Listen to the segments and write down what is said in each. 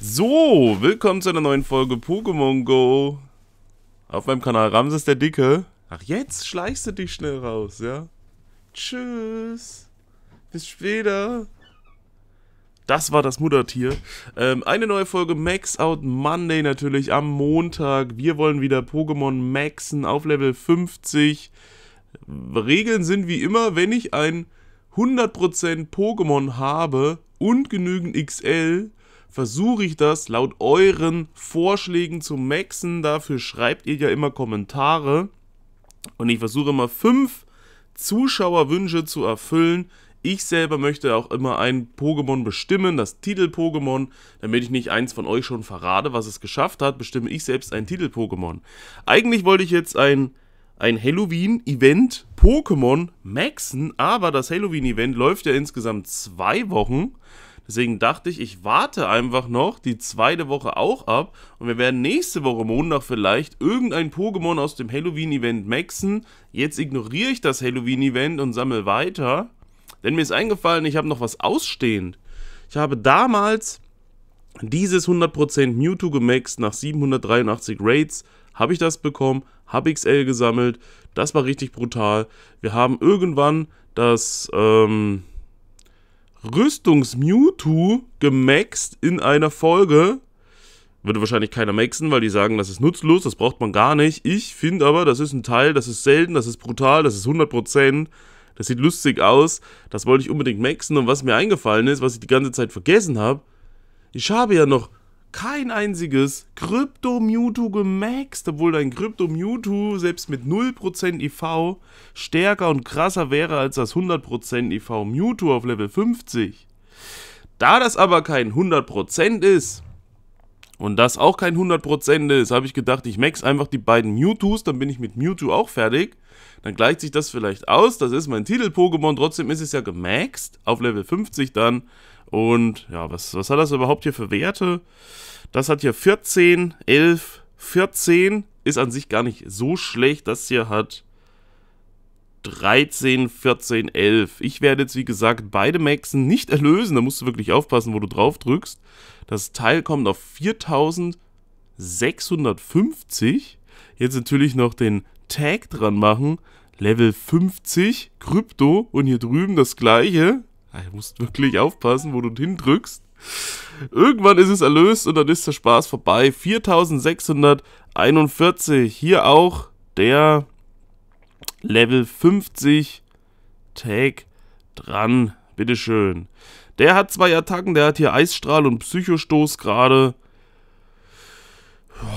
So, willkommen zu einer neuen Folge Pokémon Go. Auf meinem Kanal Ramses der Dicke. Ach, jetzt schleichst du dich schnell raus, ja? Tschüss. Bis später. Das war das Muttertier. Ähm, eine neue Folge Max Out Monday natürlich am Montag. Wir wollen wieder Pokémon maxen auf Level 50. Regeln sind wie immer, wenn ich ein 100% Pokémon habe und genügend XL, versuche ich das laut euren Vorschlägen zu maxen. Dafür schreibt ihr ja immer Kommentare. Und ich versuche immer fünf Zuschauerwünsche zu erfüllen. Ich selber möchte auch immer ein Pokémon bestimmen, das Titel-Pokémon, damit ich nicht eins von euch schon verrate, was es geschafft hat, bestimme ich selbst ein Titel-Pokémon. Eigentlich wollte ich jetzt ein, ein Halloween-Event Pokémon maxen, aber das Halloween-Event läuft ja insgesamt zwei Wochen Deswegen dachte ich, ich warte einfach noch die zweite Woche auch ab und wir werden nächste Woche Montag vielleicht irgendein Pokémon aus dem Halloween-Event maxen. Jetzt ignoriere ich das Halloween-Event und sammle weiter. Denn mir ist eingefallen, ich habe noch was ausstehend. Ich habe damals dieses 100% Mewtwo gemaxt nach 783 Raids. Habe ich das bekommen, habe XL gesammelt. Das war richtig brutal. Wir haben irgendwann das, ähm, Rüstungs-Mewtwo gemaxt in einer Folge. Würde wahrscheinlich keiner maxen, weil die sagen, das ist nutzlos, das braucht man gar nicht. Ich finde aber, das ist ein Teil, das ist selten, das ist brutal, das ist 100%. Das sieht lustig aus, das wollte ich unbedingt maxen. Und was mir eingefallen ist, was ich die ganze Zeit vergessen habe, ich habe ja noch kein einziges Crypto Mewtwo gemaxt, obwohl dein Crypto Mewtwo selbst mit 0% IV stärker und krasser wäre als das 100% IV Mewtwo auf Level 50. Da das aber kein 100% ist und das auch kein 100% ist, habe ich gedacht, ich max einfach die beiden Mewtwo's, dann bin ich mit Mewtwo auch fertig. Dann gleicht sich das vielleicht aus, das ist mein Titel-Pokémon, trotzdem ist es ja gemaxt auf Level 50 dann und ja, was, was hat das überhaupt hier für Werte? Das hat hier 14, 11, 14. Ist an sich gar nicht so schlecht. Das hier hat 13, 14, 11. Ich werde jetzt, wie gesagt, beide Maxen nicht erlösen. Da musst du wirklich aufpassen, wo du drauf drückst. Das Teil kommt auf 4650. Jetzt natürlich noch den Tag dran machen. Level 50, Krypto und hier drüben das gleiche. Du musst wirklich aufpassen, wo du hindrückst. Irgendwann ist es erlöst und dann ist der Spaß vorbei. 4641. Hier auch der Level 50 Tag dran. Bitteschön. Der hat zwei Attacken. Der hat hier Eisstrahl und Psychostoß gerade.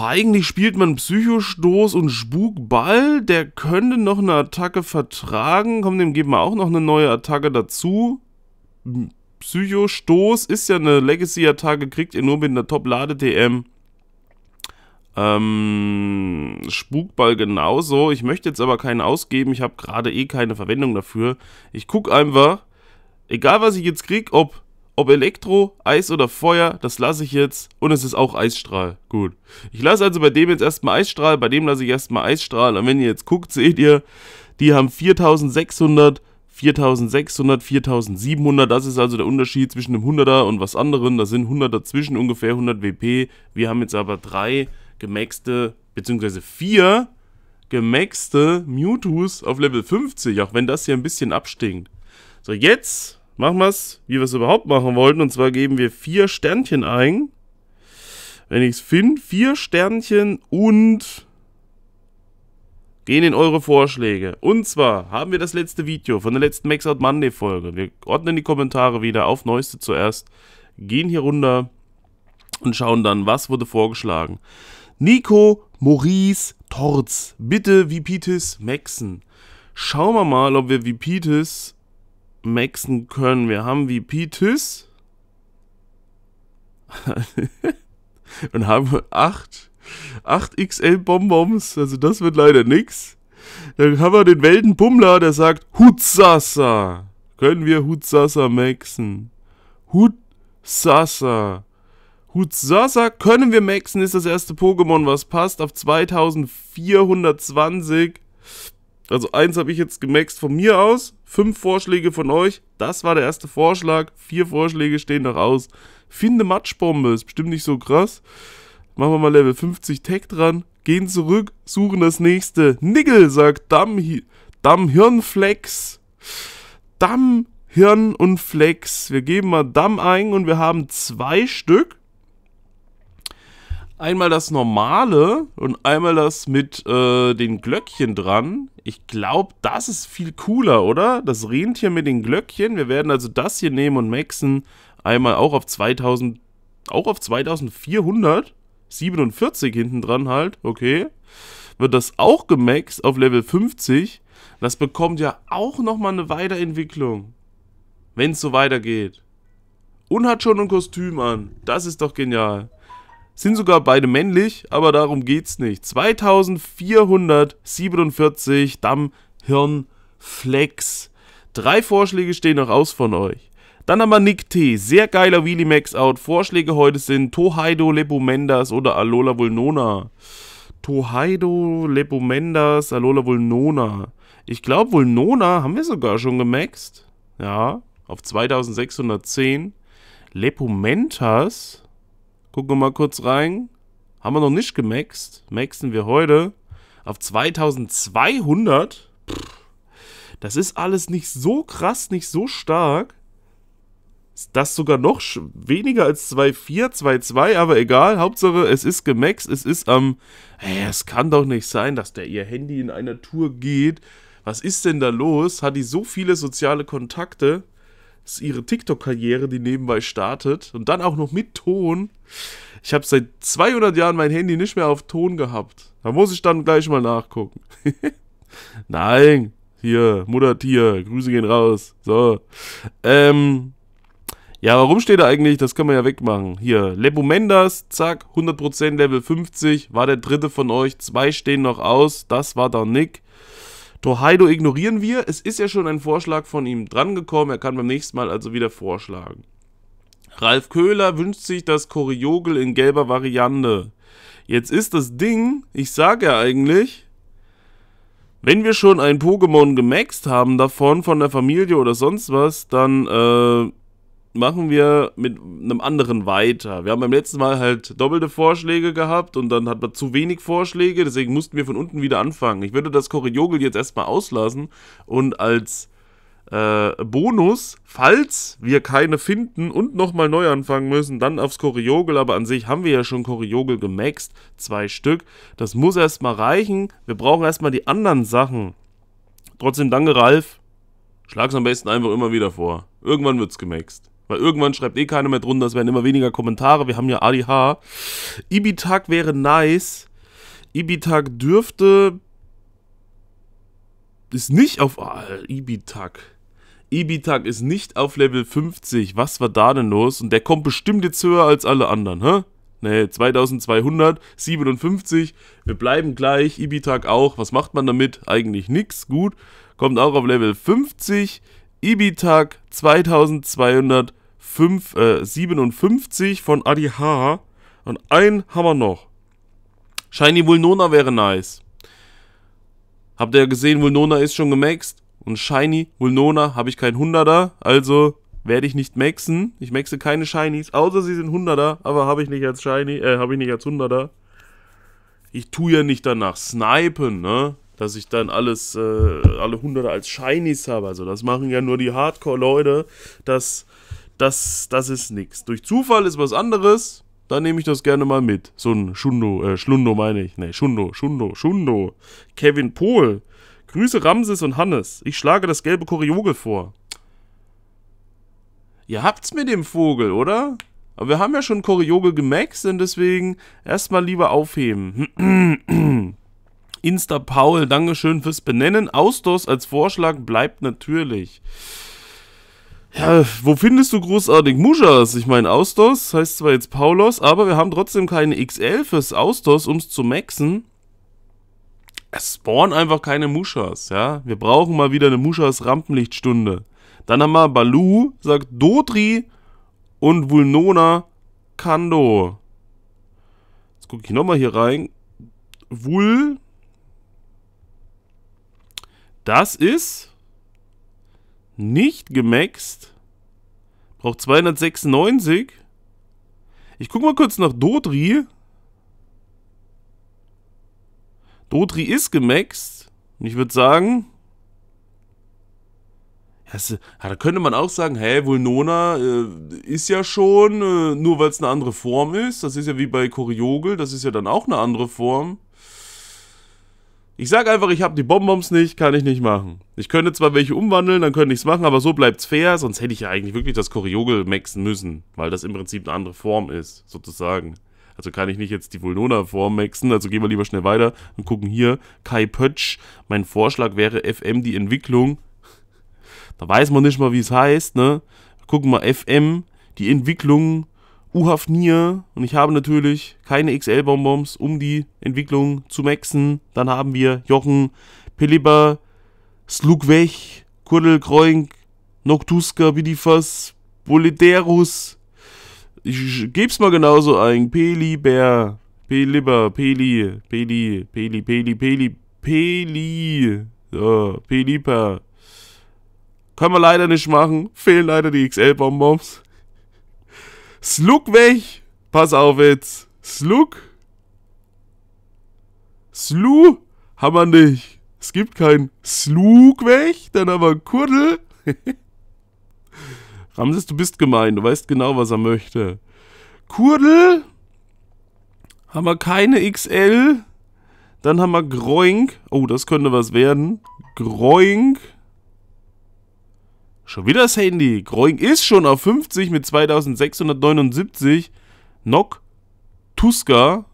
eigentlich spielt man Psychostoß und Spukball. Der könnte noch eine Attacke vertragen. Komm, dem geben wir auch noch eine neue Attacke dazu. Psycho-Stoß ist ja eine Legacy-Attacke, kriegt ihr nur mit einer Top-Lade-DM. Ähm, Spukball genauso. Ich möchte jetzt aber keinen ausgeben. Ich habe gerade eh keine Verwendung dafür. Ich gucke einfach, egal was ich jetzt kriege, ob, ob Elektro, Eis oder Feuer, das lasse ich jetzt. Und es ist auch Eisstrahl. Gut. Ich lasse also bei dem jetzt erstmal Eisstrahl, bei dem lasse ich erstmal Eisstrahl. Und wenn ihr jetzt guckt, seht ihr, die haben 4600 4600, 4700, das ist also der Unterschied zwischen dem 100er und was anderem. Da sind 100 dazwischen, ungefähr 100 WP. Wir haben jetzt aber drei gemaxte, beziehungsweise vier gemaxte Mewtwo's auf Level 50, auch wenn das hier ein bisschen abstinkt. So, jetzt machen wir es, wie wir es überhaupt machen wollten. Und zwar geben wir vier Sternchen ein. Wenn ich es finde, vier Sternchen und gehen in eure Vorschläge. Und zwar haben wir das letzte Video von der letzten Max Out Monday Folge. Wir ordnen die Kommentare wieder auf Neueste zuerst, gehen hier runter und schauen dann, was wurde vorgeschlagen. Nico Maurice Torz, bitte Vipitis maxen. Schauen wir mal, ob wir Vipitis maxen können. Wir haben Vipitis und haben 8 8XL Bonbons, also das wird leider nix. Dann haben wir den Weltenbummler, der sagt Hutsasa. Können wir Hutsasa maxen? Hutsasa. Hutsasa können wir maxen, ist das erste Pokémon, was passt, auf 2420. Also eins habe ich jetzt gemaxt von mir aus, fünf Vorschläge von euch. Das war der erste Vorschlag, vier Vorschläge stehen noch aus. Finde Matschbombe, ist bestimmt nicht so krass. Machen wir mal Level 50 Tech dran. Gehen zurück, suchen das nächste. Nickel sagt Damm, Damm Hirnflex. Damm, Hirn und Flex. Wir geben mal Damm ein und wir haben zwei Stück. Einmal das normale und einmal das mit äh, den Glöckchen dran. Ich glaube, das ist viel cooler, oder? Das Rentier mit den Glöckchen. Wir werden also das hier nehmen und maxen. Einmal auch auf 2000, auch auf 2400. 47 hinten dran halt, okay, wird das auch gemaxt auf Level 50. Das bekommt ja auch nochmal eine Weiterentwicklung, wenn es so weitergeht. Und hat schon ein Kostüm an. Das ist doch genial. Sind sogar beide männlich, aber darum geht's nicht. 2447 Damm Hirn Flex. Drei Vorschläge stehen noch aus von euch. Dann haben wir Nick T. Sehr geiler Wheelie Max Out. Vorschläge heute sind Tohaido Lepomendas oder Alola Vulnona. Tohaido Lepomendas, Alola Vulnona. Ich glaube, Vulnona haben wir sogar schon gemaxt. Ja, auf 2610. Lepomentas. Gucken wir mal kurz rein. Haben wir noch nicht gemaxt. Maxen wir heute auf 2200. Pff, das ist alles nicht so krass, nicht so stark. Ist das sogar noch weniger als 2,4, 2,2, aber egal. Hauptsache, es ist gemaxt, es ist am. Ähm, ey, es kann doch nicht sein, dass der ihr Handy in einer Tour geht. Was ist denn da los? Hat die so viele soziale Kontakte? Das ist ihre TikTok-Karriere, die nebenbei startet. Und dann auch noch mit Ton. Ich habe seit 200 Jahren mein Handy nicht mehr auf Ton gehabt. Da muss ich dann gleich mal nachgucken. Nein, hier, Muttertier, Grüße gehen raus. So. Ähm, ja, warum steht er eigentlich? Das können wir ja wegmachen. Hier, Lebu zack, 100% Level 50, war der dritte von euch. Zwei stehen noch aus, das war dann Nick. Tohaido ignorieren wir. Es ist ja schon ein Vorschlag von ihm drangekommen. Er kann beim nächsten Mal also wieder vorschlagen. Ralf Köhler wünscht sich das Koriogel in gelber Variante. Jetzt ist das Ding, ich sage ja eigentlich, wenn wir schon ein Pokémon gemaxt haben davon, von der Familie oder sonst was, dann äh, machen wir mit einem anderen weiter. Wir haben beim letzten Mal halt doppelte Vorschläge gehabt und dann hat man zu wenig Vorschläge, deswegen mussten wir von unten wieder anfangen. Ich würde das Korriogel jetzt erstmal auslassen und als äh, Bonus, falls wir keine finden und nochmal neu anfangen müssen, dann aufs Koriogel, aber an sich haben wir ja schon Koriogel gemaxt, zwei Stück. Das muss erstmal reichen, wir brauchen erstmal die anderen Sachen. Trotzdem danke Ralf, schlag's am besten einfach immer wieder vor. Irgendwann wird's gemaxt. Weil irgendwann schreibt eh keiner mehr drunter, es werden immer weniger Kommentare. Wir haben ja ADH. Ibitag wäre nice. Ibitag dürfte. Ist nicht auf. Ah, Ibitag. Ibitag ist nicht auf Level 50. Was war da denn los? Und der kommt bestimmt jetzt höher als alle anderen, hä? Nee, 2200, Wir bleiben gleich. Ibitag auch. Was macht man damit? Eigentlich nichts. Gut. Kommt auch auf Level 50. Ibitag 2257 äh, von Adi H. Und ein haben wir noch. Shiny Vulnona wäre nice. Habt ihr gesehen, Vulnona ist schon gemaxt. Und Shiny Vulnona habe ich kein 100er. Also werde ich nicht maxen. Ich maxe keine Shinies. Außer sie sind 100er. Aber habe ich nicht als Shiny. Äh, habe ich nicht als 100er. Ich tue ja nicht danach snipen, ne? dass ich dann alles, äh, alle Hunderte als Shinies habe. Also das machen ja nur die Hardcore-Leute. Das, das, das ist nichts. Durch Zufall ist was anderes. Dann nehme ich das gerne mal mit. So ein Schundo, äh, Schlundo meine ich. Nee, Schundo, Schundo, Schundo. Kevin Pohl. Grüße Ramses und Hannes. Ich schlage das gelbe Koriogel vor. Ihr habt's mit dem Vogel, oder? Aber wir haben ja schon Koriogel gemaxt und deswegen erstmal lieber aufheben. Insta Paul, Dankeschön fürs Benennen. Ausdos als Vorschlag bleibt natürlich. Ja, wo findest du großartig Muschas? Ich meine, Austos heißt zwar jetzt Paulos, aber wir haben trotzdem keine XL fürs Austos, um es zu maxen. Es spawnen einfach keine Muschas, ja. Wir brauchen mal wieder eine Muschas-Rampenlichtstunde. Dann haben wir Balu, sagt Dodri und Vulnona Kando. Jetzt gucke ich nochmal hier rein. Vul das ist nicht gemaxt. Braucht 296. Ich gucke mal kurz nach Dodri. Dodri ist gemaxt. Und ich würde sagen... ja, da könnte man auch sagen, hey, Vulnona äh, ist ja schon, äh, nur weil es eine andere Form ist. Das ist ja wie bei Koriogel, das ist ja dann auch eine andere Form. Ich sage einfach, ich habe die Bonbons nicht, kann ich nicht machen. Ich könnte zwar welche umwandeln, dann könnte ich es machen, aber so bleibt's fair, sonst hätte ich ja eigentlich wirklich das Koriogel maxen müssen, weil das im Prinzip eine andere Form ist, sozusagen. Also kann ich nicht jetzt die Vulnona-Form maxen, also gehen wir lieber schnell weiter und gucken hier. Kai Pötsch, mein Vorschlag wäre FM die Entwicklung. Da weiß man nicht mal, wie es heißt, ne? Gucken wir FM, die Entwicklung u Nier und ich habe natürlich keine XL-Bonbons, um die Entwicklung zu maxen. Dann haben wir Jochen, Pelipper, Slugwech, Kuddel, Noctuska, Bidifas, Bolederus. Ich geb's mal genauso ein. Pelibär, Pelipper, Peli, Peli, Peli, Peli, Peli, Peli, so, Peliper. Können wir leider nicht machen. Fehlen leider die XL-Bonbons. Slug weg. Pass auf jetzt. Slug. Slu haben wir nicht. Es gibt kein Slug weg. Dann haben wir Kurdel. Ramses, du bist gemein. Du weißt genau, was er möchte. Kurdel. Haben wir keine XL. Dann haben wir Groink. Oh, das könnte was werden. Groink. Schon wieder das Handy. Groing ist schon auf 50 mit 2679. Nock, Tuska,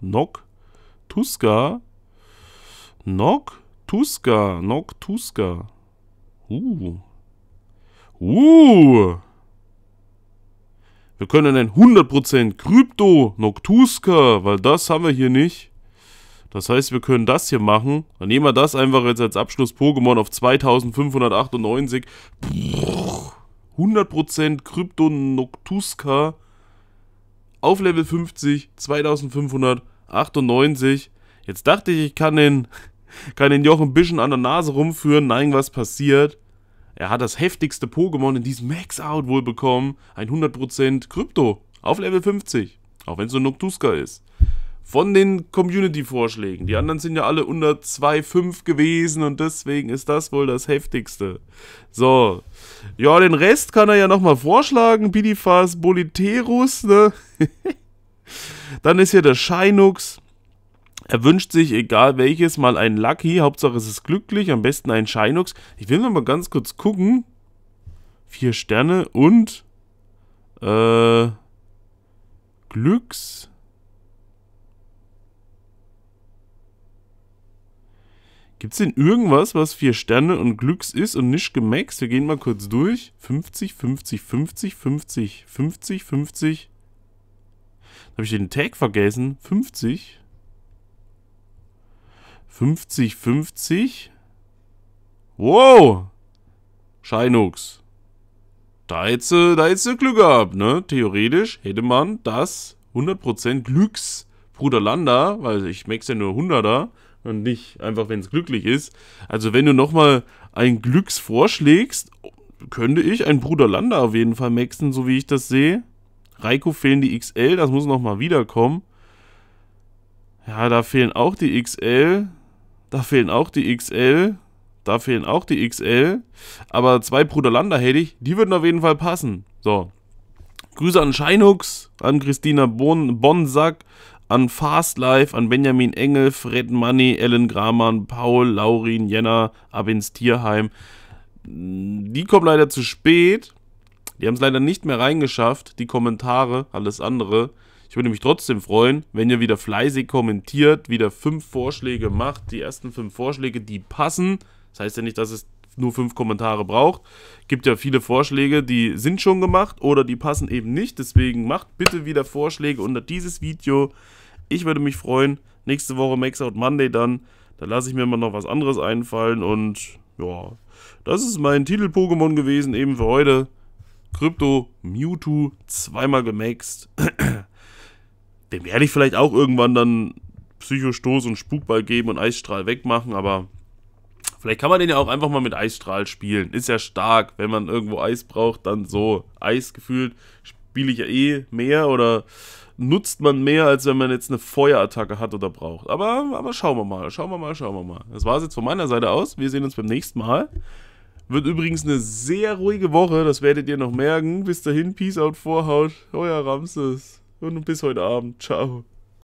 Nock, Tuska, Nock, Tuska, Nock, Tuska. Uh. Uh. Wir können ein 100% Krypto Noctuska, weil das haben wir hier nicht. Das heißt, wir können das hier machen. Dann nehmen wir das einfach jetzt als Abschluss-Pokémon auf 2598. 100% Krypto Noctuska auf Level 50, 2598. Jetzt dachte ich, ich kann den, kann den Jochen ein bisschen an der Nase rumführen. Nein, was passiert? Er hat das heftigste Pokémon in diesem Max-Out wohl bekommen. 100% Krypto auf Level 50. Auch wenn es nur Noctuska ist von den Community-Vorschlägen. Die anderen sind ja alle unter 2,5 gewesen und deswegen ist das wohl das heftigste. So. Ja, den Rest kann er ja nochmal vorschlagen. Bidifas Boliterus, ne? Dann ist hier der Shinux. Er wünscht sich, egal welches, mal ein Lucky. Hauptsache es ist glücklich. Am besten ein Shinux. Ich will noch mal ganz kurz gucken. Vier Sterne und... Äh... Glücks... Gibt es denn irgendwas, was 4 Sterne und Glücks ist und nicht gemaxt? Wir gehen mal kurz durch. 50, 50, 50, 50, 50, 50. Habe ich den Tag vergessen? 50. 50, 50. Wow. Scheinux. Da hätte da hättest du Glück gehabt, ne? Theoretisch hätte man das 100% Glücks Bruderlander, weil ich max ja nur 100er, und nicht einfach, wenn es glücklich ist. Also wenn du nochmal ein Glücks vorschlägst, könnte ich einen Bruder Landa auf jeden Fall maxen, so wie ich das sehe. Reiko fehlen die XL, das muss nochmal wiederkommen. Ja, da fehlen auch die XL. Da fehlen auch die XL. Da fehlen auch die XL. Aber zwei Bruder Landa hätte ich, die würden auf jeden Fall passen. So. Grüße an Scheinux, an Christina bon Bonsack, an Fastlife, an Benjamin Engel, Fred Money, Ellen Gramann, Paul, Laurin, Jenner, ab ins Tierheim. Die kommen leider zu spät. Die haben es leider nicht mehr reingeschafft, die Kommentare, alles andere. Ich würde mich trotzdem freuen, wenn ihr wieder fleißig kommentiert, wieder fünf Vorschläge macht, die ersten fünf Vorschläge, die passen. Das heißt ja nicht, dass es nur fünf Kommentare braucht. Gibt ja viele Vorschläge, die sind schon gemacht oder die passen eben nicht. Deswegen macht bitte wieder Vorschläge unter dieses Video. Ich würde mich freuen. Nächste Woche Max Out Monday dann. Da lasse ich mir mal noch was anderes einfallen und ja, das ist mein Titel-Pokémon gewesen eben für heute. Krypto Mewtwo zweimal gemaxt. Den werde ich vielleicht auch irgendwann dann Psychostoß und Spukball geben und Eisstrahl wegmachen, aber vielleicht kann man den ja auch einfach mal mit Eisstrahl spielen. Ist ja stark, wenn man irgendwo Eis braucht, dann so Eis gefühlt spiele ich ja eh mehr oder nutzt man mehr, als wenn man jetzt eine Feuerattacke hat oder braucht. Aber, aber schauen wir mal, schauen wir mal, schauen wir mal. Das war es jetzt von meiner Seite aus. Wir sehen uns beim nächsten Mal. Wird übrigens eine sehr ruhige Woche, das werdet ihr noch merken. Bis dahin, Peace out, Vorhaut, euer Ramses. Und bis heute Abend, ciao.